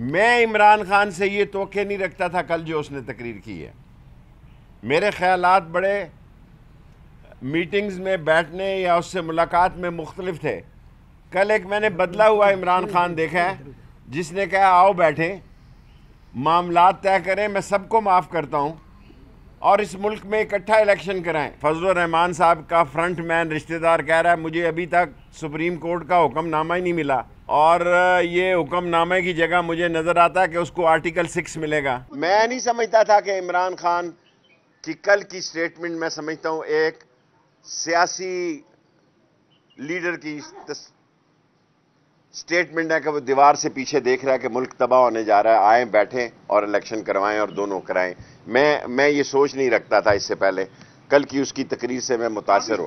मैं इमरान खान से ये तोके नहीं रखता था कल जो उसने तकरीर की है मेरे ख्याल बड़े मीटिंग्स में बैठने या उससे मुलाकात में मुख्तलिफ थे कल एक मैंने बदला हुआ इमरान खान देखा है जिसने कहा आओ बैठे मामला तय करें मैं सबको माफ़ करता हूँ और इस मुल्क में इकट्ठा इलेक्शन कराएं फजल रहमान साहब का फ्रंट मैन रिश्तेदार कह रहा है मुझे अभी तक सुप्रीम कोर्ट का हुक्मनामा ही नहीं मिला और ये हुक्मनामे की जगह मुझे नज़र आता है कि उसको आर्टिकल सिक्स मिलेगा मैं नहीं समझता था कि इमरान खान की कल की स्टेटमेंट मैं समझता हूँ एक सियासी लीडर की स्टेटमेंट है कि वो दीवार से पीछे देख रहा है कि मुल्क तबाह होने जा रहा है आए बैठें और इलेक्शन करवाएं और दोनों कराएं मैं मैं ये सोच नहीं रखता था इससे पहले कल की उसकी तकरीर से मैं मुतासर हुआ